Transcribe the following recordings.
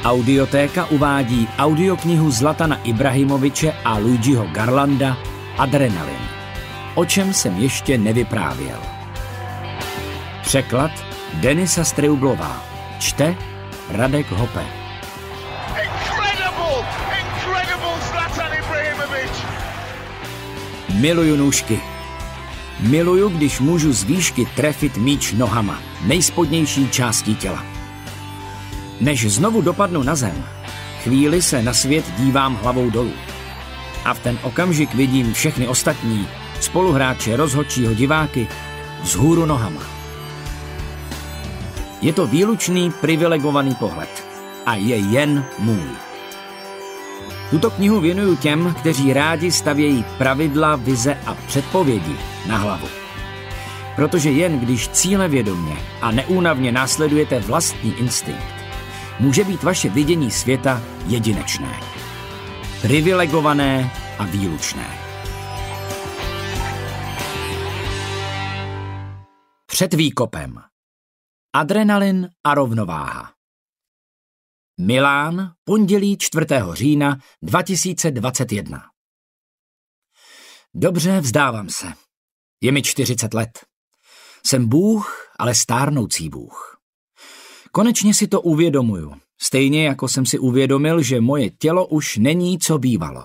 Audiotéka uvádí audioknihu Zlatana Ibrahimoviče a Luigiho Garlanda Adrenalin, o čem jsem ještě nevyprávěl. Překlad Denisa Streublová. Čte Radek Hope. Incredible, incredible Zlatan Ibrahimovič. Miluju nůžky. Miluju, když můžu z výšky trefit míč nohama, nejspodnější částí těla. Než znovu dopadnu na zem, chvíli se na svět dívám hlavou dolů. A v ten okamžik vidím všechny ostatní, spoluhráče, rozhodčího diváky, vzhůru nohama. Je to výlučný privilegovaný pohled a je jen můj. Tuto knihu věnuju těm, kteří rádi stavějí pravidla, vize a předpovědi na hlavu. Protože jen když cíle a neúnavně následujete vlastní instinkt, může být vaše vidění světa jedinečné, privilegované a výlučné. Před výkopem Adrenalin a rovnováha Milán, pondělí 4. října 2021 Dobře, vzdávám se. Je mi 40 let. Jsem Bůh, ale stárnoucí Bůh. Konečně si to uvědomuju, stejně jako jsem si uvědomil, že moje tělo už není, co bývalo.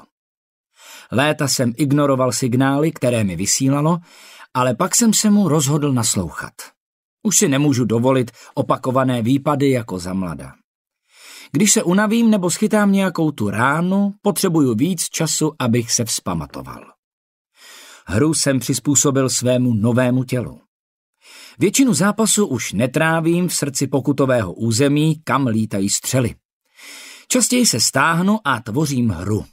Léta jsem ignoroval signály, které mi vysílalo, ale pak jsem se mu rozhodl naslouchat. Už si nemůžu dovolit opakované výpady jako za mlada. Když se unavím nebo schytám nějakou tu ránu, potřebuju víc času, abych se vzpamatoval. Hru jsem přizpůsobil svému novému tělu. Většinu zápasu už netrávím v srdci pokutového území, kam lítají střely. Častěji se stáhnu a tvořím hru.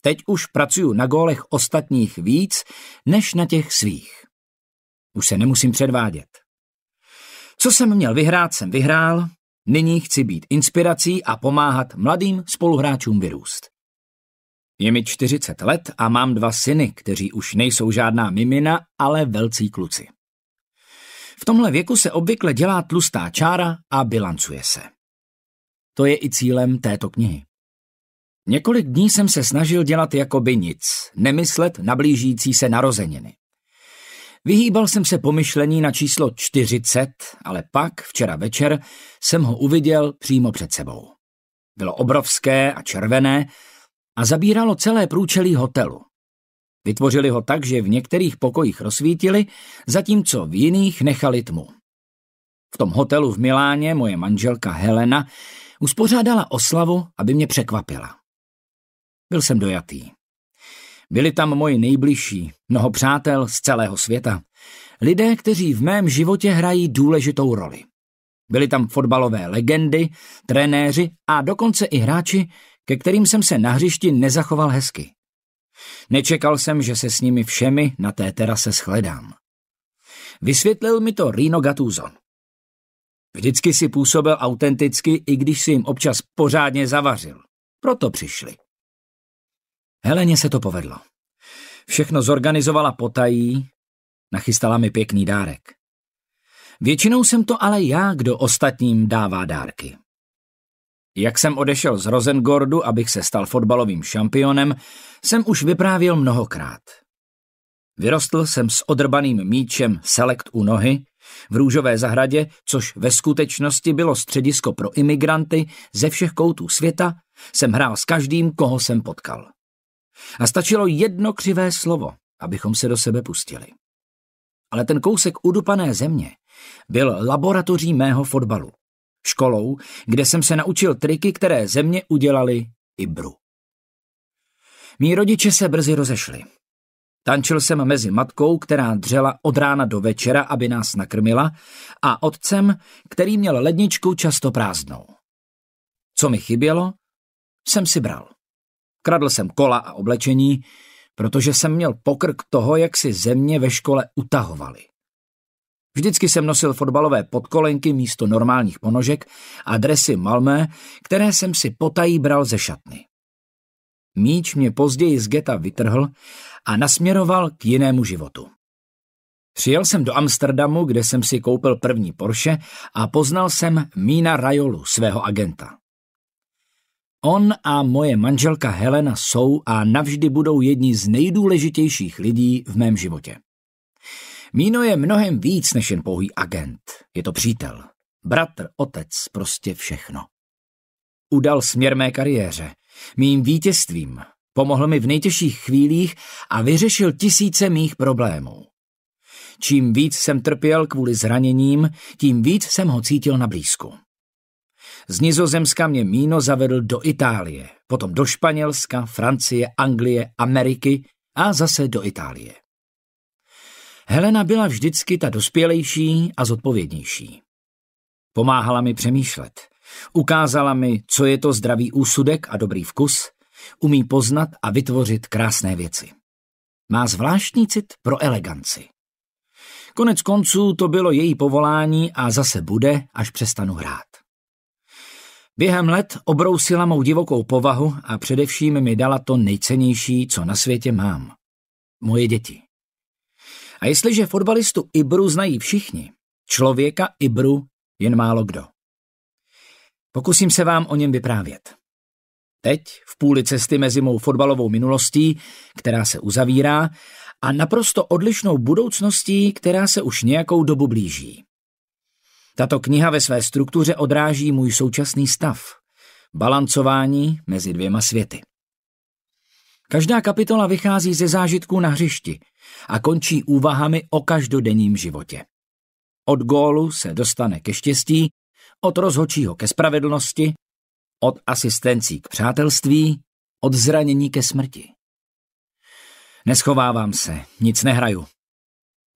Teď už pracuju na gólech ostatních víc, než na těch svých. Už se nemusím předvádět. Co jsem měl vyhrát, jsem vyhrál, nyní chci být inspirací a pomáhat mladým spoluhráčům vyrůst. Je mi 40 let a mám dva syny, kteří už nejsou žádná mimina, ale velcí kluci. V tomhle věku se obvykle dělá tlustá čára a bilancuje se. To je i cílem této knihy. Několik dní jsem se snažil dělat jakoby nic, nemyslet na blížící se narozeniny. Vyhýbal jsem se pomyšlení na číslo 40, ale pak, včera večer, jsem ho uviděl přímo před sebou. Bylo obrovské a červené a zabíralo celé průčelí hotelu. Vytvořili ho tak, že v některých pokojích rozsvítili, zatímco v jiných nechali tmu. V tom hotelu v Miláně moje manželka Helena uspořádala oslavu, aby mě překvapila. Byl jsem dojatý. Byli tam moji nejbližší, mnoho přátel z celého světa. Lidé, kteří v mém životě hrají důležitou roli. Byly tam fotbalové legendy, trenéři a dokonce i hráči, ke kterým jsem se na hřišti nezachoval hezky. Nečekal jsem, že se s nimi všemi na té terase shledám. Vysvětlil mi to Rino Gatuzon. Vždycky si působil autenticky, i když si jim občas pořádně zavařil. Proto přišli. Heleně se to povedlo. Všechno zorganizovala potají, nachystala mi pěkný dárek. Většinou jsem to ale já, kdo ostatním dává dárky. Jak jsem odešel z Rosengordu, abych se stal fotbalovým šampionem, jsem už vyprávěl mnohokrát. Vyrostl jsem s odrbaným míčem Select u nohy, v růžové zahradě, což ve skutečnosti bylo středisko pro imigranty ze všech koutů světa, jsem hrál s každým, koho jsem potkal. A stačilo jedno křivé slovo, abychom se do sebe pustili. Ale ten kousek udupané země byl laboratoří mého fotbalu školou, kde jsem se naučil triky, které ze mě udělali Ibru. Mí rodiče se brzy rozešli. Tančil jsem mezi matkou, která dřela od rána do večera, aby nás nakrmila, a otcem, který měl ledničku často prázdnou. Co mi chybělo, jsem si bral. Kradl jsem kola a oblečení, protože jsem měl pokrk toho, jak si země ve škole utahovali. Vždycky jsem nosil fotbalové podkolenky místo normálních ponožek a dresy Malmé, které jsem si potají bral ze šatny. Míč mě později z geta vytrhl a nasměroval k jinému životu. Přijel jsem do Amsterdamu, kde jsem si koupil první Porsche a poznal jsem Mína Rajolu, svého agenta. On a moje manželka Helena jsou a navždy budou jedni z nejdůležitějších lidí v mém životě. Míno je mnohem víc než jen pouhý agent. Je to přítel, bratr, otec, prostě všechno. Udal směr mé kariéře, mým vítězstvím, pomohl mi v nejtěžších chvílích a vyřešil tisíce mých problémů. Čím víc jsem trpěl kvůli zraněním, tím víc jsem ho cítil na blízku. Z Nizozemska mě Míno zavedl do Itálie, potom do Španělska, Francie, Anglie, Ameriky a zase do Itálie. Helena byla vždycky ta dospělejší a zodpovědnější. Pomáhala mi přemýšlet. Ukázala mi, co je to zdravý úsudek a dobrý vkus, umí poznat a vytvořit krásné věci. Má zvláštní cit pro eleganci. Konec konců to bylo její povolání a zase bude, až přestanu hrát. Během let obrousila mou divokou povahu a především mi dala to nejcennější, co na světě mám. Moje děti. A jestliže fotbalistu Ibru znají všichni, člověka Ibru jen málo kdo. Pokusím se vám o něm vyprávět. Teď, v půli cesty mezi mou fotbalovou minulostí, která se uzavírá, a naprosto odlišnou budoucností, která se už nějakou dobu blíží. Tato kniha ve své struktuře odráží můj současný stav, balancování mezi dvěma světy. Každá kapitola vychází ze zážitků na hřišti – a končí úvahami o každodenním životě. Od gólu se dostane ke štěstí, od rozhočího ke spravedlnosti, od asistencí k přátelství, od zranění ke smrti. Neschovávám se, nic nehraju.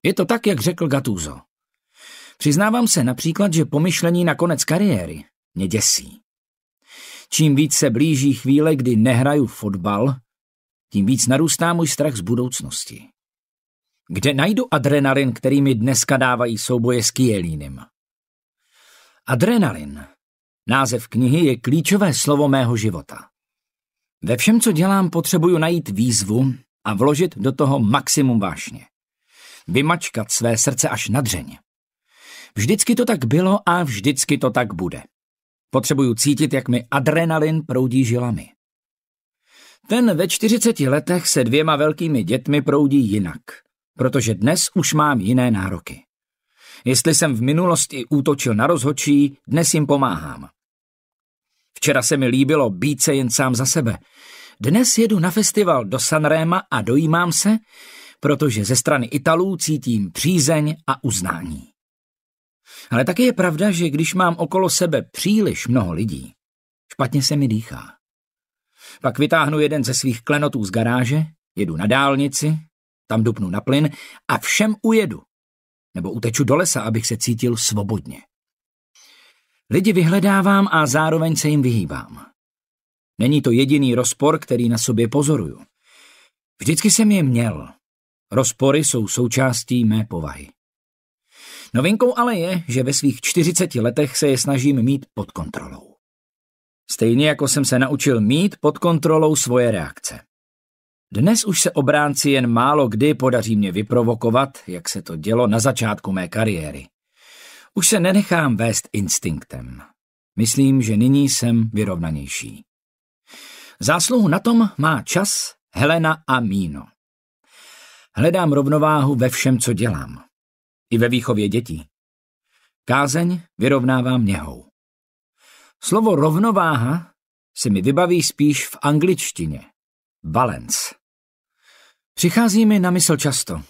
Je to tak, jak řekl Gattuso. Přiznávám se například, že pomyšlení na konec kariéry mě děsí. Čím víc se blíží chvíle, kdy nehraju fotbal, tím víc narůstá můj strach z budoucnosti. Kde najdu adrenalin, který mi dneska dávají souboje s Kielínem? Adrenalin. Název knihy je klíčové slovo mého života. Ve všem, co dělám, potřebuju najít výzvu a vložit do toho maximum vášně. Vymačkat své srdce až na dřeň. Vždycky to tak bylo a vždycky to tak bude. Potřebuju cítit, jak mi adrenalin proudí žilami. Ten ve 40 letech se dvěma velkými dětmi proudí jinak – protože dnes už mám jiné nároky. Jestli jsem v minulosti útočil na rozhočí, dnes jim pomáhám. Včera se mi líbilo být se jen sám za sebe. Dnes jedu na festival do Sanréma a dojímám se, protože ze strany Italů cítím přízeň a uznání. Ale taky je pravda, že když mám okolo sebe příliš mnoho lidí, špatně se mi dýchá. Pak vytáhnu jeden ze svých klenotů z garáže, jedu na dálnici, tam dupnu na plyn a všem ujedu. Nebo uteču do lesa, abych se cítil svobodně. Lidi vyhledávám a zároveň se jim vyhýbám. Není to jediný rozpor, který na sobě pozoruju. Vždycky jsem je měl. Rozpory jsou součástí mé povahy. Novinkou ale je, že ve svých 40 letech se je snažím mít pod kontrolou. Stejně jako jsem se naučil mít pod kontrolou svoje reakce. Dnes už se obránci jen málo kdy podaří mě vyprovokovat, jak se to dělo na začátku mé kariéry. Už se nenechám vést instinktem. Myslím, že nyní jsem vyrovnanější. Zásluhu na tom má čas Helena a Míno. Hledám rovnováhu ve všem, co dělám. I ve výchově dětí. Kázeň vyrovnávám něhou. Slovo rovnováha se mi vybaví spíš v angličtině. Balance. Přichází mi na mysl často.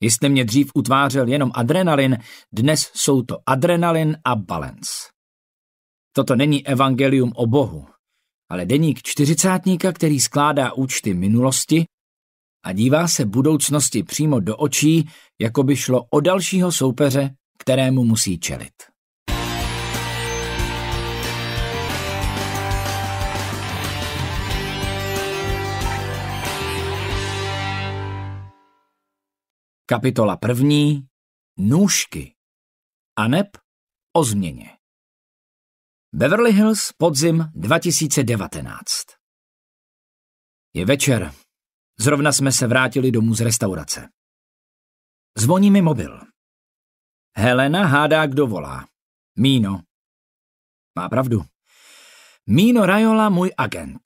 Jste mě dřív utvářel jenom adrenalin, dnes jsou to adrenalin a balance. Toto není evangelium o Bohu, ale deník čtyřicátníka, který skládá účty minulosti a dívá se budoucnosti přímo do očí, jako by šlo o dalšího soupeře, kterému musí čelit. Kapitola první Nůžky a neb o změně. Beverly Hills, podzim 2019. Je večer. Zrovna jsme se vrátili domů z restaurace. Zvoní mi mobil. Helena hádá, kdo volá. Míno. Má pravdu. Míno Rajola, můj agent.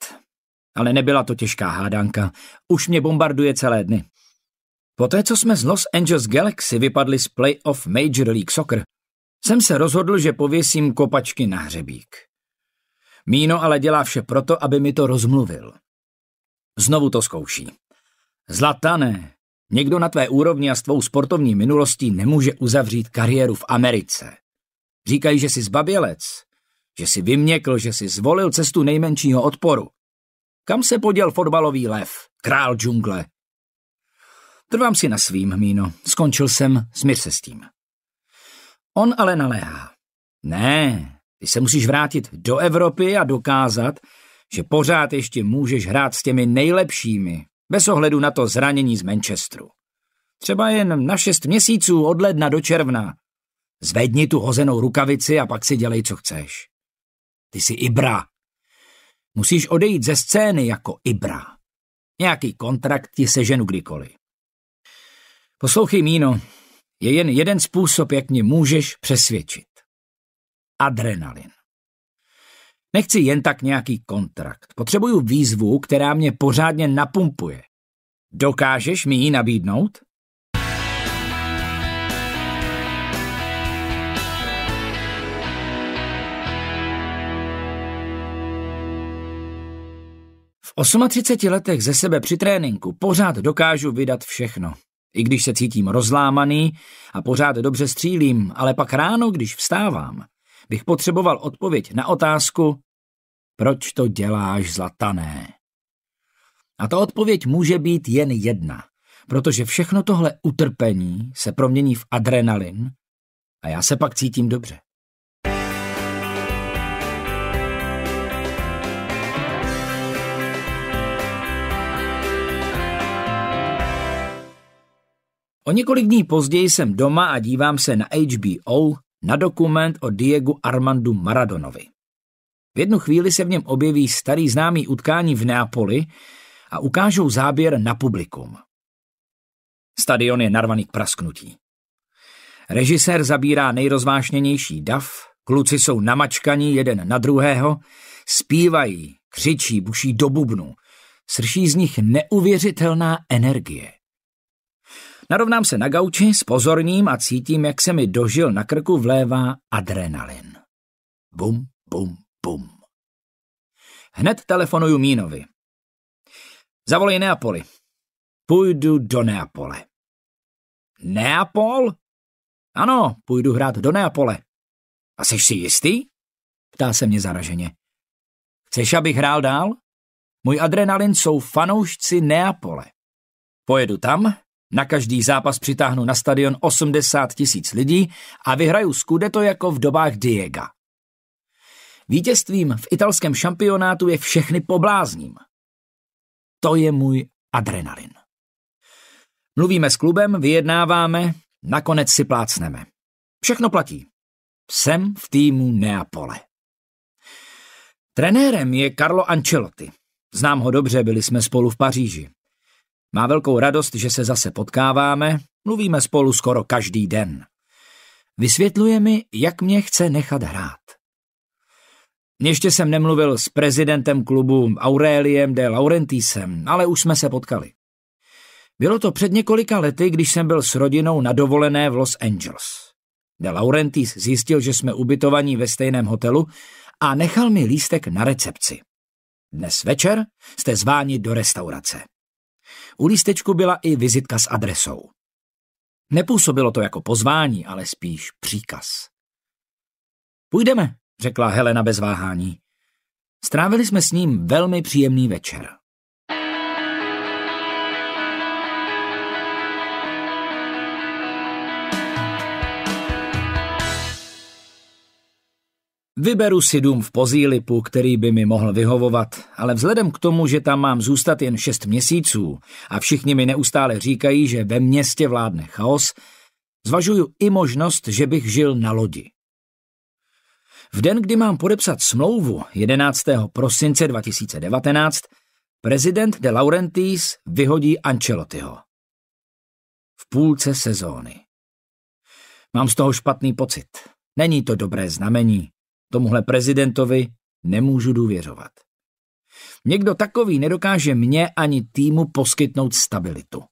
Ale nebyla to těžká hádanka. Už mě bombarduje celé dny. Poté, co jsme z Los Angeles Galaxy vypadli z playoff Major League Soccer, jsem se rozhodl, že pověsím kopačky na hřebík. Míno ale dělá vše proto, aby mi to rozmluvil. Znovu to zkouší. Zlatané, někdo na tvé úrovni a s tvou sportovní minulostí nemůže uzavřít kariéru v Americe. Říkají, že jsi zbabělec, že jsi vyměkl, že jsi zvolil cestu nejmenšího odporu. Kam se poděl fotbalový lev, král džungle, Trvám si na svým, Míno. Skončil jsem, smír se s tím. On ale naléhá. Ne, ty se musíš vrátit do Evropy a dokázat, že pořád ještě můžeš hrát s těmi nejlepšími, bez ohledu na to zranění z Manchesteru. Třeba jen na šest měsíců od ledna do června. Zvedni tu hozenou rukavici a pak si dělej, co chceš. Ty jsi Ibra. Musíš odejít ze scény jako Ibra. Nějaký kontrakt ti seženu kdykoliv. Poslouchej, Míno, je jen jeden způsob, jak mě můžeš přesvědčit. Adrenalin. Nechci jen tak nějaký kontrakt. Potřebuju výzvu, která mě pořádně napumpuje. Dokážeš mi ji nabídnout? V 38 letech ze sebe při tréninku pořád dokážu vydat všechno. I když se cítím rozlámaný a pořád dobře střílím, ale pak ráno, když vstávám, bych potřeboval odpověď na otázku, proč to děláš, zlatané? A ta odpověď může být jen jedna, protože všechno tohle utrpení se promění v adrenalin a já se pak cítím dobře. O několik dní později jsem doma a dívám se na HBO na dokument o Diego Armandu Maradonovi. V jednu chvíli se v něm objeví starý známý utkání v Neapoli a ukážou záběr na publikum. Stadion je narvaný k prasknutí. Režisér zabírá nejrozvášněnější dav, kluci jsou namačkaní jeden na druhého, zpívají, křičí, buší do bubnu. Srší z nich neuvěřitelná energie. Narovnám se na gauči s pozorním a cítím, jak se mi dožil na krku vlévá adrenalin. Bum, bum, bum. Hned telefonuju Mínovi. Zavolej Neapoli. Půjdu do Neapole. Neapol? Ano, půjdu hrát do Neapole. A jsi si jistý? Ptá se mě zaraženě. Chceš, abych hrál dál? Můj adrenalin jsou fanoušci Neapole. Pojedu tam, na každý zápas přitáhnu na stadion 80 tisíc lidí a vyhraju skudeto jako v dobách Diega. Vítězstvím v italském šampionátu je všechny poblázním. To je můj adrenalin. Mluvíme s klubem, vyjednáváme, nakonec si plácneme. Všechno platí. Jsem v týmu Neapole. Trenérem je Carlo Ancelotti. Znám ho dobře, byli jsme spolu v Paříži. Má velkou radost, že se zase potkáváme, mluvíme spolu skoro každý den. Vysvětluje mi, jak mě chce nechat hrát. Ještě jsem nemluvil s prezidentem klubu Aureliem de Laurentisem, ale už jsme se potkali. Bylo to před několika lety, když jsem byl s rodinou na dovolené v Los Angeles. De Laurentis zjistil, že jsme ubytovaní ve stejném hotelu a nechal mi lístek na recepci. Dnes večer jste zváni do restaurace. U lístečku byla i vizitka s adresou. Nepůsobilo to jako pozvání, ale spíš příkaz. Půjdeme, řekla Helena bez váhání. Strávili jsme s ním velmi příjemný večer. Vyberu si dům v Pozílipu, který by mi mohl vyhovovat, ale vzhledem k tomu, že tam mám zůstat jen šest měsíců a všichni mi neustále říkají, že ve městě vládne chaos, zvažuju i možnost, že bych žil na lodi. V den, kdy mám podepsat smlouvu 11. prosince 2019, prezident de Laurentiis vyhodí Ancelottiho. V půlce sezóny. Mám z toho špatný pocit. Není to dobré znamení. Tomuhle prezidentovi nemůžu důvěřovat. Někdo takový nedokáže mě ani týmu poskytnout stabilitu.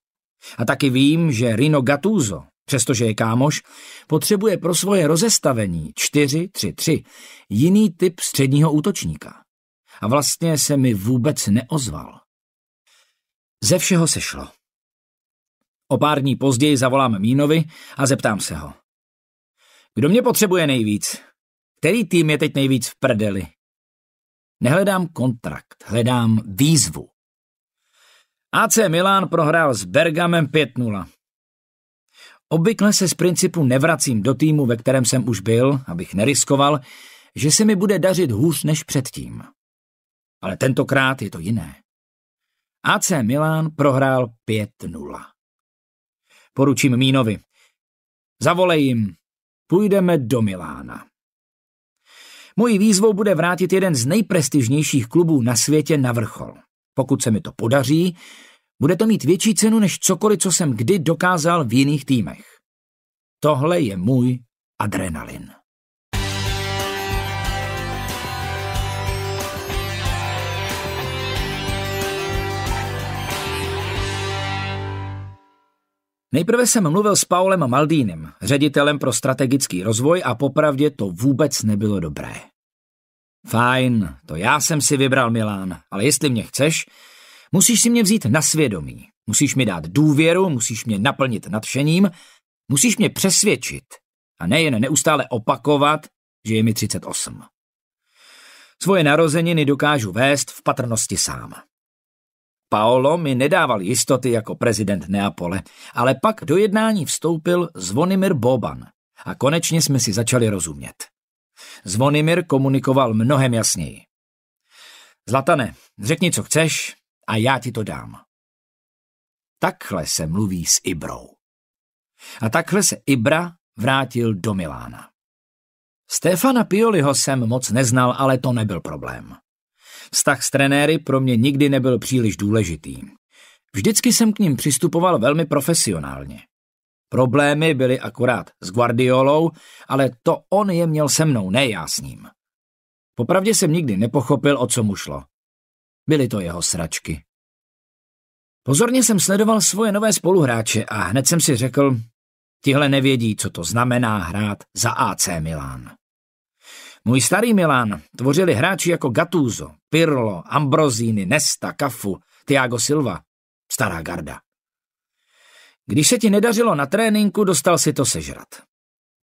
A taky vím, že Rino Gattuso, přestože je kámoš, potřebuje pro svoje rozestavení 4-3-3 jiný typ středního útočníka. A vlastně se mi vůbec neozval. Ze všeho se šlo. O pár dní později zavolám Mínovi a zeptám se ho. Kdo mě potřebuje nejvíc? Který tým je teď nejvíc v prdeli? Nehledám kontrakt, hledám výzvu. AC Milan prohrál s Bergamem 5-0. Obvykle se z principu nevracím do týmu, ve kterém jsem už byl, abych neriskoval, že se mi bude dařit hůř než předtím. Ale tentokrát je to jiné. AC Milan prohrál 5-0. Poručím Mínovi. Zavolej jim. Půjdeme do Milána. Mojí výzvou bude vrátit jeden z nejprestižnějších klubů na světě na vrchol. Pokud se mi to podaří, bude to mít větší cenu než cokoliv, co jsem kdy dokázal v jiných týmech. Tohle je můj adrenalin. Nejprve jsem mluvil s Paulem Maldínem, ředitelem pro strategický rozvoj a popravdě to vůbec nebylo dobré. Fajn, to já jsem si vybral Milán, ale jestli mě chceš, musíš si mě vzít na svědomí, musíš mi dát důvěru, musíš mě naplnit nadšením, musíš mě přesvědčit a nejen neustále opakovat, že je mi 38. Svoje narozeniny dokážu vést v patrnosti sám. Paolo mi nedával jistoty jako prezident Neapole, ale pak do jednání vstoupil Zvonimir Boban a konečně jsme si začali rozumět. Zvonimir komunikoval mnohem jasněji. Zlatane, řekni, co chceš a já ti to dám. Takhle se mluví s Ibrou. A takhle se Ibra vrátil do Milána. Stefana Pioliho jsem moc neznal, ale to nebyl problém. Vztah s trenéry pro mě nikdy nebyl příliš důležitý. Vždycky jsem k ním přistupoval velmi profesionálně. Problémy byly akorát s Guardiolou, ale to on je měl se mnou, ne já s ním. Popravdě jsem nikdy nepochopil, o co mu šlo. Byly to jeho sračky. Pozorně jsem sledoval svoje nové spoluhráče a hned jsem si řekl, tihle nevědí, co to znamená hrát za AC Milán. Můj starý Milan tvořili hráči jako Gattuso, Pirlo, Ambrosini, Nesta, Kafu, Tiago Silva. Stará garda. Když se ti nedařilo na tréninku, dostal si to sežrat.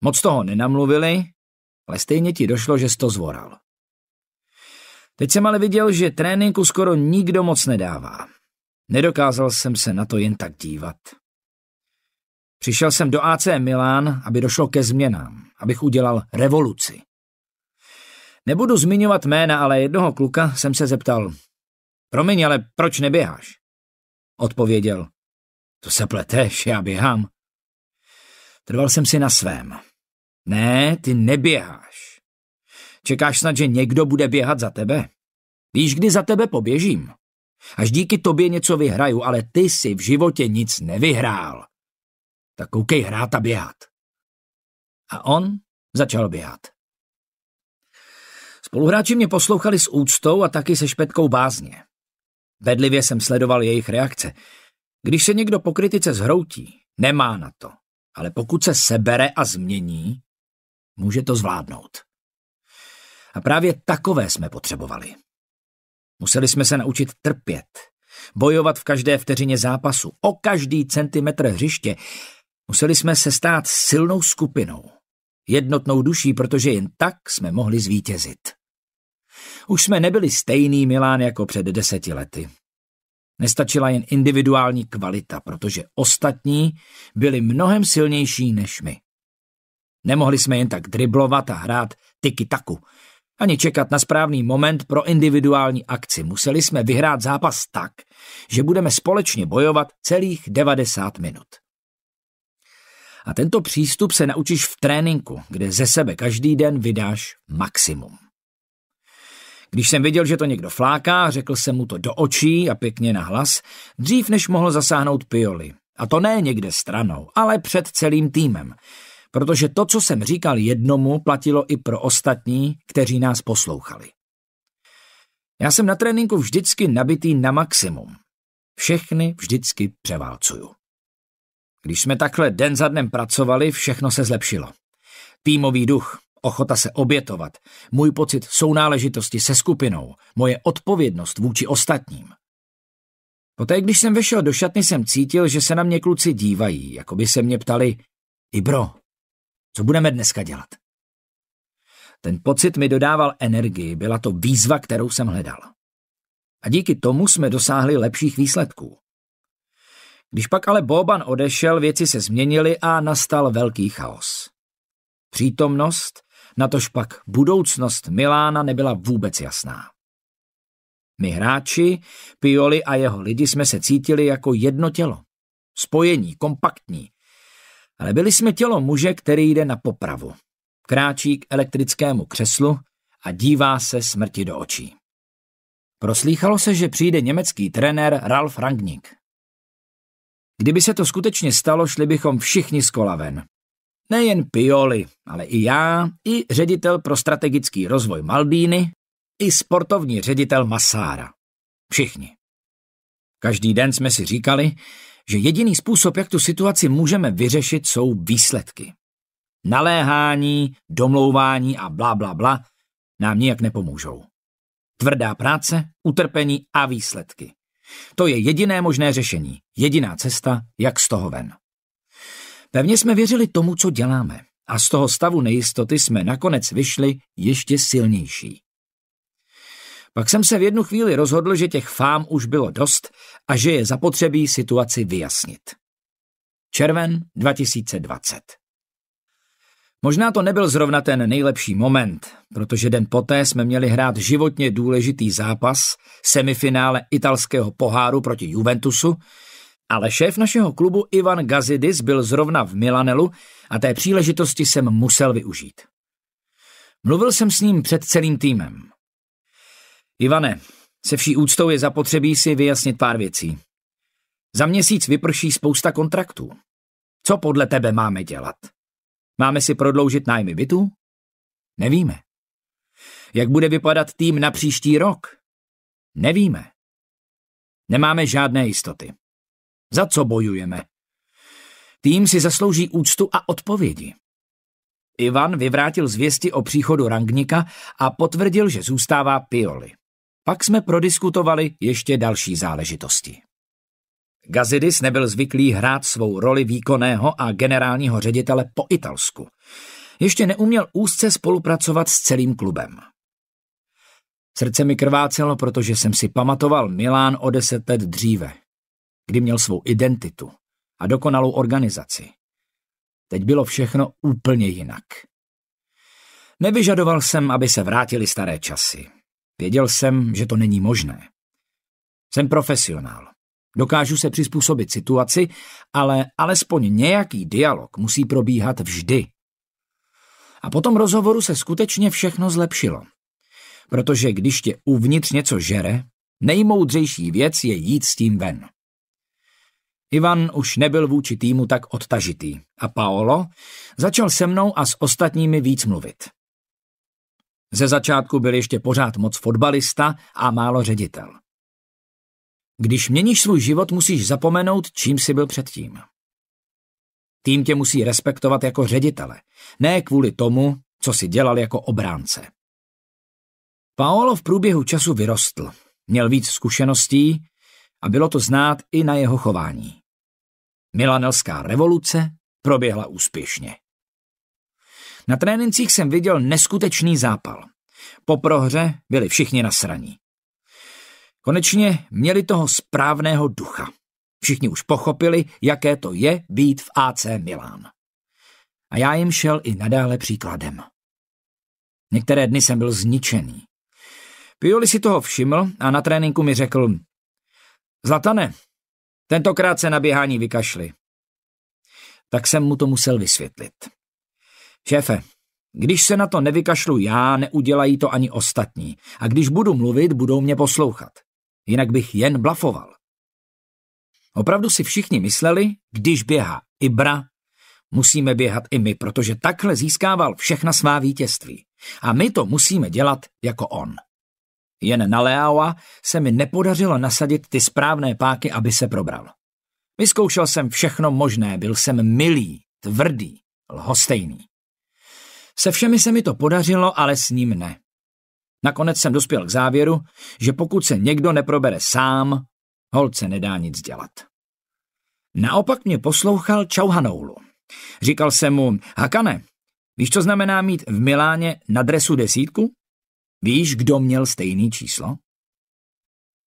Moc toho nenamluvili, ale stejně ti došlo, že jsi to zvoral. Teď jsem ale viděl, že tréninku skoro nikdo moc nedává. Nedokázal jsem se na to jen tak dívat. Přišel jsem do AC Milán, aby došlo ke změnám, abych udělal revoluci. Nebudu zmiňovat jména, ale jednoho kluka jsem se zeptal. Promiň, ale proč neběháš? Odpověděl. To se pleteš, já běhám. Trval jsem si na svém. Ne, ty neběháš. Čekáš snad, že někdo bude běhat za tebe? Víš, kdy za tebe poběžím? Až díky tobě něco vyhraju, ale ty si v životě nic nevyhrál. Tak koukej hrát a běhat. A on začal běhat. Spoluhráči mě poslouchali s úctou a taky se špetkou bázně. Bedlivě jsem sledoval jejich reakce. Když se někdo po kritice zhroutí, nemá na to, ale pokud se sebere a změní, může to zvládnout. A právě takové jsme potřebovali. Museli jsme se naučit trpět, bojovat v každé vteřině zápasu, o každý centimetr hřiště. Museli jsme se stát silnou skupinou, jednotnou duší, protože jen tak jsme mohli zvítězit. Už jsme nebyli stejný Milán jako před deseti lety. Nestačila jen individuální kvalita, protože ostatní byli mnohem silnější než my. Nemohli jsme jen tak driblovat a hrát tiki-taku, ani čekat na správný moment pro individuální akci. Museli jsme vyhrát zápas tak, že budeme společně bojovat celých 90 minut. A tento přístup se naučíš v tréninku, kde ze sebe každý den vydáš maximum. Když jsem viděl, že to někdo fláká, řekl jsem mu to do očí a pěkně na hlas, dřív než mohl zasáhnout Pioli. A to ne někde stranou, ale před celým týmem. Protože to, co jsem říkal jednomu, platilo i pro ostatní, kteří nás poslouchali. Já jsem na tréninku vždycky nabitý na maximum. Všechny vždycky převálcuju. Když jsme takhle den za dnem pracovali, všechno se zlepšilo. Týmový duch, Ochota se obětovat, můj pocit sounáležitosti se skupinou, moje odpovědnost vůči ostatním. Poté, když jsem vešel do šatny, jsem cítil, že se na mě kluci dívají, jako by se mě ptali, Ibro, co budeme dneska dělat? Ten pocit mi dodával energii, byla to výzva, kterou jsem hledal. A díky tomu jsme dosáhli lepších výsledků. Když pak ale Boban odešel, věci se změnily a nastal velký chaos. Přítomnost natož pak budoucnost Milána nebyla vůbec jasná. My hráči, Pioli a jeho lidi jsme se cítili jako jedno tělo. Spojení, kompaktní. Ale byli jsme tělo muže, který jde na popravu. Kráčí k elektrickému křeslu a dívá se smrti do očí. Proslýchalo se, že přijde německý trenér Ralf Rangnick. Kdyby se to skutečně stalo, šli bychom všichni z kola ven. Nejen Pioli, ale i já, i ředitel pro strategický rozvoj Maldíny, i sportovní ředitel Masára. Všichni. Každý den jsme si říkali, že jediný způsob, jak tu situaci můžeme vyřešit, jsou výsledky. Naléhání, domlouvání a bla, bla, bla nám nijak nepomůžou. Tvrdá práce, utrpení a výsledky. To je jediné možné řešení, jediná cesta, jak z toho ven. Pevně jsme věřili tomu, co děláme a z toho stavu nejistoty jsme nakonec vyšli ještě silnější. Pak jsem se v jednu chvíli rozhodl, že těch fám už bylo dost a že je zapotřebí situaci vyjasnit. Červen 2020 Možná to nebyl zrovna ten nejlepší moment, protože den poté jsme měli hrát životně důležitý zápas semifinále italského poháru proti Juventusu, ale šéf našeho klubu Ivan Gazidis byl zrovna v Milanelu a té příležitosti jsem musel využít. Mluvil jsem s ním před celým týmem. Ivane, se vší úctou je zapotřebí si vyjasnit pár věcí. Za měsíc vyprší spousta kontraktů. Co podle tebe máme dělat? Máme si prodloužit nájmy bytů? Nevíme. Jak bude vypadat tým na příští rok? Nevíme. Nemáme žádné jistoty. Za co bojujeme? Tým si zaslouží úctu a odpovědi. Ivan vyvrátil zvěsti o příchodu Rangnika a potvrdil, že zůstává Pioli. Pak jsme prodiskutovali ještě další záležitosti. Gazidis nebyl zvyklý hrát svou roli výkonného a generálního ředitele po italsku. Ještě neuměl úzce spolupracovat s celým klubem. Srdce mi krvácelo, protože jsem si pamatoval Milán o deset let dříve kdy měl svou identitu a dokonalou organizaci. Teď bylo všechno úplně jinak. Nevyžadoval jsem, aby se vrátili staré časy. Věděl jsem, že to není možné. Jsem profesionál. Dokážu se přizpůsobit situaci, ale alespoň nějaký dialog musí probíhat vždy. A po tom rozhovoru se skutečně všechno zlepšilo. Protože když tě uvnitř něco žere, nejmoudřejší věc je jít s tím ven. Ivan už nebyl vůči týmu tak odtažitý a Paolo začal se mnou a s ostatními víc mluvit. Ze začátku byl ještě pořád moc fotbalista a málo ředitel. Když měníš svůj život, musíš zapomenout, čím jsi byl předtím. Tým tě musí respektovat jako ředitele, ne kvůli tomu, co si dělal jako obránce. Paolo v průběhu času vyrostl, měl víc zkušeností a bylo to znát i na jeho chování. Milanelská revoluce proběhla úspěšně. Na trénincích jsem viděl neskutečný zápal. Po prohře byli všichni nasraní. Konečně měli toho správného ducha. Všichni už pochopili, jaké to je být v AC Milán. A já jim šel i nadále příkladem. Některé dny jsem byl zničený. Pioli si toho všiml a na tréninku mi řekl Zlatane, Tentokrát se na běhání vykašli. Tak jsem mu to musel vysvětlit. Šéfe, když se na to nevykašlu já, neudělají to ani ostatní. A když budu mluvit, budou mě poslouchat. Jinak bych jen blafoval. Opravdu si všichni mysleli, když běhá Ibra, musíme běhat i my, protože takhle získával všechna svá vítězství. A my to musíme dělat jako on. Jen na Leaua se mi nepodařilo nasadit ty správné páky, aby se probral. Vyzkoušel jsem všechno možné, byl jsem milý, tvrdý, lhostejný. Se všemi se mi to podařilo, ale s ním ne. Nakonec jsem dospěl k závěru, že pokud se někdo neprobere sám, holce nedá nic dělat. Naopak mě poslouchal Čauhanoulu. Říkal jsem mu, Hakane, víš, co znamená mít v Miláně na dresu desítku? Víš, kdo měl stejný číslo?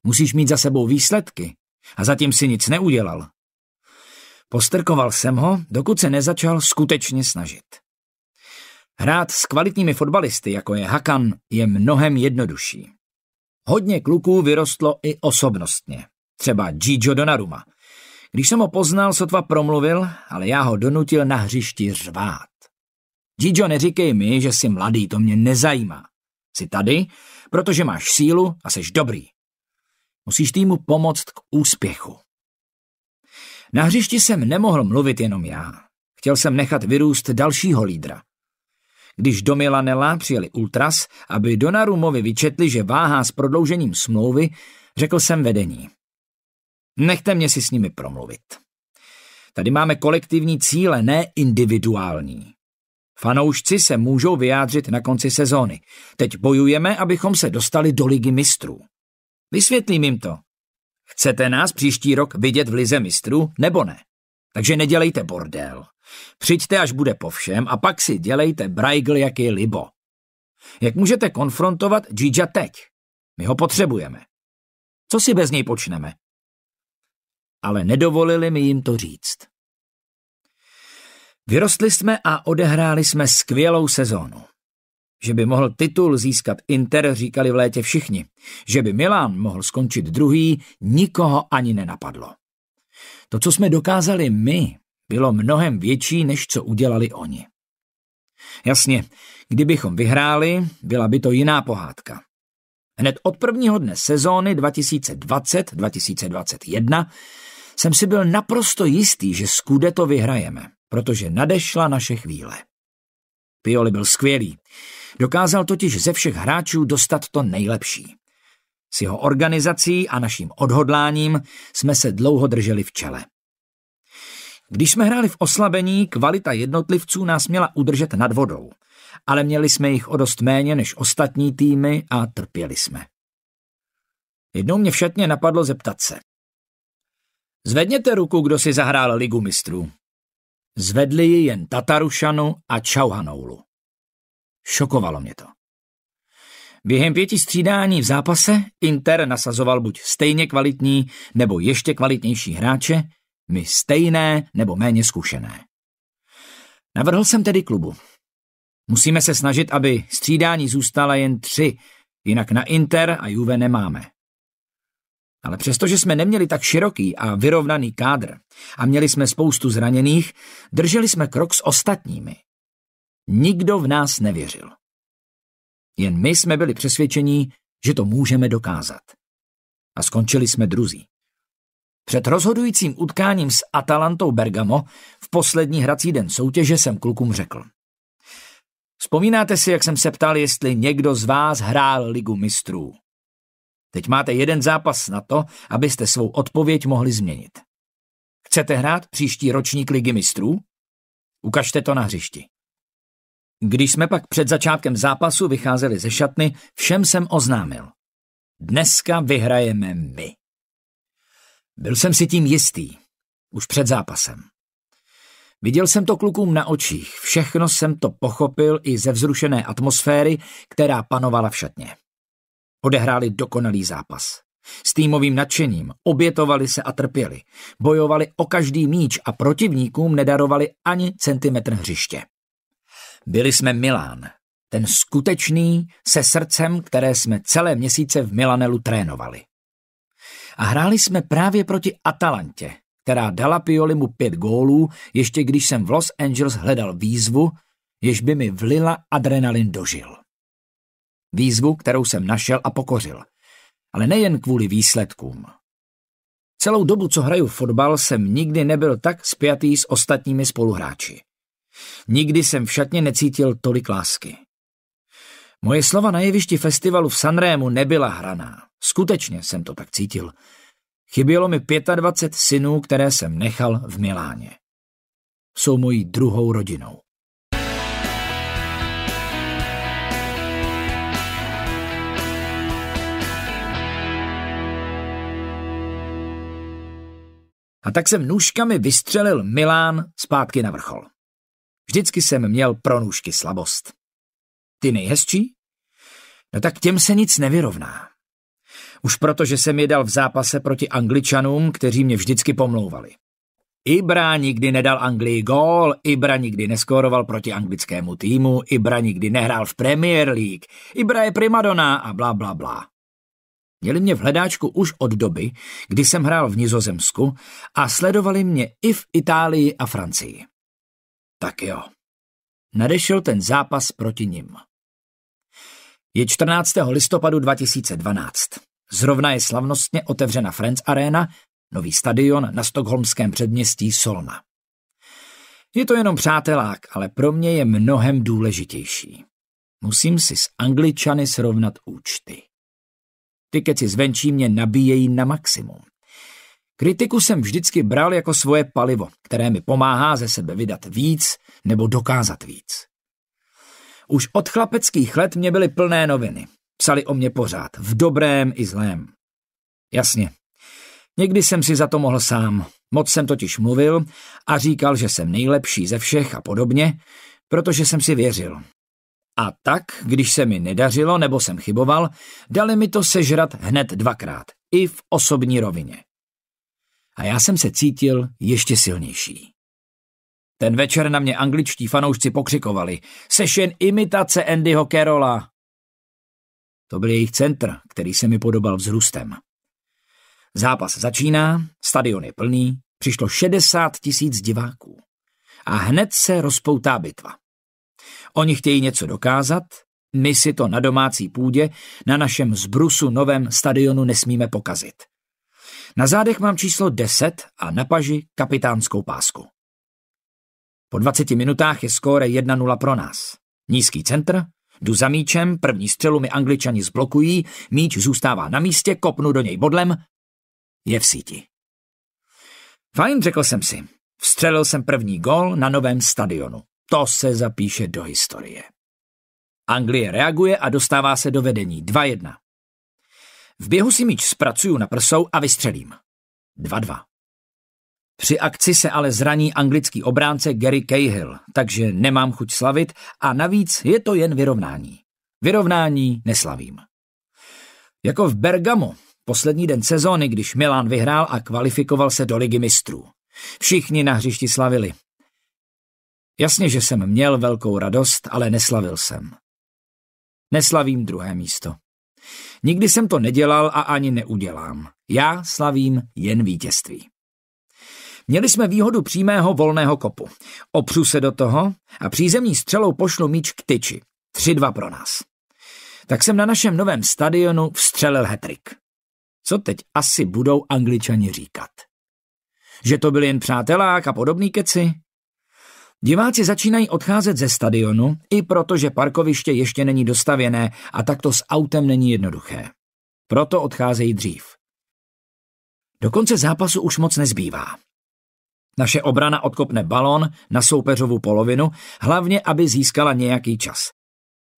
Musíš mít za sebou výsledky a zatím si nic neudělal. Postrkoval jsem ho, dokud se nezačal skutečně snažit. Hrát s kvalitními fotbalisty, jako je Hakan, je mnohem jednodušší. Hodně kluků vyrostlo i osobnostně, třeba Gigio Donnarumma. Když jsem ho poznal, sotva promluvil, ale já ho donutil na hřišti řvát. Gigio, neříkej mi, že jsi mladý, to mě nezajímá. Jsi tady, protože máš sílu a jsi dobrý. Musíš týmu pomoct k úspěchu. Na hřišti jsem nemohl mluvit jenom já. Chtěl jsem nechat vyrůst dalšího lídra. Když do Milanela přijeli Ultras, aby Donarumovi vyčetli, že váhá s prodloužením smlouvy, řekl jsem vedení. Nechte mě si s nimi promluvit. Tady máme kolektivní cíle, ne individuální. Fanoušci se můžou vyjádřit na konci sezóny. Teď bojujeme, abychom se dostali do ligy mistrů. Vysvětlím jim to. Chcete nás příští rok vidět v lize mistrů, nebo ne? Takže nedělejte bordel. Přijďte, až bude po všem a pak si dělejte brajgl, jak je libo. Jak můžete konfrontovat Gigi teď? My ho potřebujeme. Co si bez něj počneme? Ale nedovolili mi jim to říct. Vyrostli jsme a odehráli jsme skvělou sezónu. Že by mohl titul získat Inter, říkali v létě všichni. Že by Milan mohl skončit druhý, nikoho ani nenapadlo. To, co jsme dokázali my, bylo mnohem větší, než co udělali oni. Jasně, kdybychom vyhráli, byla by to jiná pohádka. Hned od prvního dne sezóny 2020-2021 jsem si byl naprosto jistý, že to vyhrajeme protože nadešla naše chvíle. Pioli byl skvělý. Dokázal totiž ze všech hráčů dostat to nejlepší. S jeho organizací a naším odhodláním jsme se dlouho drželi v čele. Když jsme hráli v oslabení, kvalita jednotlivců nás měla udržet nad vodou, ale měli jsme jich o dost méně než ostatní týmy a trpěli jsme. Jednou mě všetně napadlo zeptat se. Zvedněte ruku, kdo si zahrál ligu mistrů. Zvedli ji jen Tatarušanu a Čauhanoulu. Šokovalo mě to. Během pěti střídání v zápase Inter nasazoval buď stejně kvalitní nebo ještě kvalitnější hráče, my stejné nebo méně zkušené. Navrhl jsem tedy klubu. Musíme se snažit, aby střídání zůstala jen tři, jinak na Inter a Juve nemáme. Ale přestože jsme neměli tak široký a vyrovnaný kádr a měli jsme spoustu zraněných, drželi jsme krok s ostatními. Nikdo v nás nevěřil. Jen my jsme byli přesvědčeni, že to můžeme dokázat. A skončili jsme druzí. Před rozhodujícím utkáním s Atalantou Bergamo v poslední hrací den soutěže jsem klukům řekl. Vzpomínáte si, jak jsem se ptal, jestli někdo z vás hrál ligu mistrů? Teď máte jeden zápas na to, abyste svou odpověď mohli změnit. Chcete hrát příští ročník ligy mistrů? Ukažte to na hřišti. Když jsme pak před začátkem zápasu vycházeli ze šatny, všem jsem oznámil. Dneska vyhrajeme my. Byl jsem si tím jistý, už před zápasem. Viděl jsem to klukům na očích, všechno jsem to pochopil i ze vzrušené atmosféry, která panovala v šatně. Odehráli dokonalý zápas. S týmovým nadšením obětovali se a trpěli. Bojovali o každý míč a protivníkům nedarovali ani centimetr hřiště. Byli jsme Milán, ten skutečný, se srdcem, které jsme celé měsíce v Milanelu trénovali. A hráli jsme právě proti Atalantě, která dala Piolimu pět gólů, ještě když jsem v Los Angeles hledal výzvu, jež by mi vlila adrenalin do žil výzvu, kterou jsem našel a pokořil. Ale nejen kvůli výsledkům. Celou dobu, co hraju fotbal, jsem nikdy nebyl tak spjatý s ostatními spoluhráči. Nikdy jsem v šatně necítil tolik lásky. Moje slova na jevišti festivalu v Sanrému nebyla hraná. Skutečně jsem to tak cítil. Chybělo mi 25 synů, které jsem nechal v Miláně. Jsou mojí druhou rodinou. a tak jsem nůžkami vystřelil Milán zpátky na vrchol. Vždycky jsem měl pro nůžky slabost. Ty nejhezčí? No tak těm se nic nevyrovná. Už proto, že jsem je dal v zápase proti angličanům, kteří mě vždycky pomlouvali. Ibra nikdy nedal Anglii gól, Ibra nikdy neskóroval proti anglickému týmu, Ibra nikdy nehrál v Premier League, Ibra je primadona a bla bla bla. Měli mě v hledáčku už od doby, kdy jsem hrál v Nizozemsku a sledovali mě i v Itálii a Francii. Tak jo. Nadešel ten zápas proti nim. Je 14. listopadu 2012. Zrovna je slavnostně otevřena Friends Arena, nový stadion na stokholmském předměstí Solna. Je to jenom přátelák, ale pro mě je mnohem důležitější. Musím si s angličany srovnat účty. Ty keci zvenčí mě nabíjejí na maximum. Kritiku jsem vždycky bral jako svoje palivo, které mi pomáhá ze sebe vydat víc nebo dokázat víc. Už od chlapeckých let mě byly plné noviny. Psali o mě pořád, v dobrém i zlém. Jasně. Někdy jsem si za to mohl sám. Moc jsem totiž mluvil a říkal, že jsem nejlepší ze všech a podobně, protože jsem si věřil. A tak, když se mi nedařilo nebo jsem chyboval, dali mi to sežrat hned dvakrát, i v osobní rovině. A já jsem se cítil ještě silnější. Ten večer na mě angličtí fanoušci pokřikovali seš jen imitace Andyho Kerola". To byl jejich centr, který se mi podobal vzrůstem. Zápas začíná, stadion je plný, přišlo 60 tisíc diváků. A hned se rozpoutá bitva. Oni chtějí něco dokázat, my si to na domácí půdě, na našem zbrusu novém stadionu nesmíme pokazit. Na zádech mám číslo 10 a na paži kapitánskou pásku. Po 20 minutách je skóre 1-0 pro nás. Nízký centr, jdu za míčem, první střelu mi angličani zblokují, míč zůstává na místě, kopnu do něj bodlem, je v síti. Fajn, řekl jsem si. Vstřelil jsem první gol na novém stadionu. To se zapíše do historie. Anglie reaguje a dostává se do vedení 2-1. V běhu si míč zpracuju na prsou a vystřelím. 2-2. Při akci se ale zraní anglický obránce Gary Cahill, takže nemám chuť slavit a navíc je to jen vyrovnání. Vyrovnání neslavím. Jako v Bergamo, poslední den sezóny, když Milan vyhrál a kvalifikoval se do ligy mistrů. Všichni na hřišti slavili, Jasně, že jsem měl velkou radost, ale neslavil jsem. Neslavím druhé místo. Nikdy jsem to nedělal a ani neudělám. Já slavím jen vítězství. Měli jsme výhodu přímého volného kopu. Opřu se do toho a přízemní střelou pošlu míč k tyči. 3-2 pro nás. Tak jsem na našem novém stadionu vstřelil hetrik. Co teď asi budou angličani říkat? Že to byl jen přátelák a podobný keci? Diváci začínají odcházet ze stadionu, i protože parkoviště ještě není dostavěné a takto s autem není jednoduché. Proto odcházejí dřív. Do konce zápasu už moc nezbývá. Naše obrana odkopne balon na soupeřovu polovinu, hlavně aby získala nějaký čas.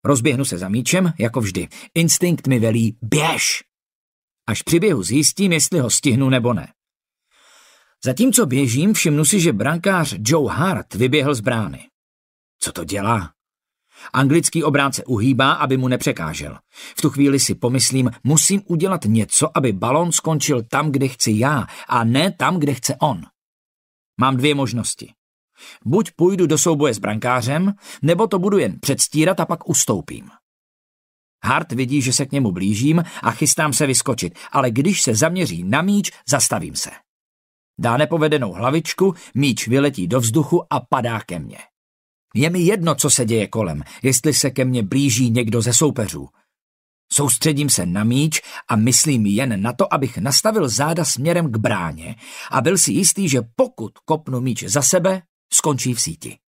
Rozběhnu se za míčem, jako vždy. Instinkt mi velí běž! Až při běhu zjistím, jestli ho stihnu nebo ne. Zatímco běžím, všimnu si, že brankář Joe Hart vyběhl z brány. Co to dělá? Anglický obránce uhýbá, aby mu nepřekážel. V tu chvíli si pomyslím, musím udělat něco, aby balon skončil tam, kde chci já, a ne tam, kde chce on. Mám dvě možnosti. Buď půjdu do souboje s brankářem, nebo to budu jen předstírat a pak ustoupím. Hart vidí, že se k němu blížím a chystám se vyskočit, ale když se zaměří na míč, zastavím se. Dá nepovedenou hlavičku, míč vyletí do vzduchu a padá ke mně. Je mi jedno, co se děje kolem, jestli se ke mně blíží někdo ze soupeřů. Soustředím se na míč a myslím jen na to, abych nastavil záda směrem k bráně a byl si jistý, že pokud kopnu míč za sebe, skončí v síti.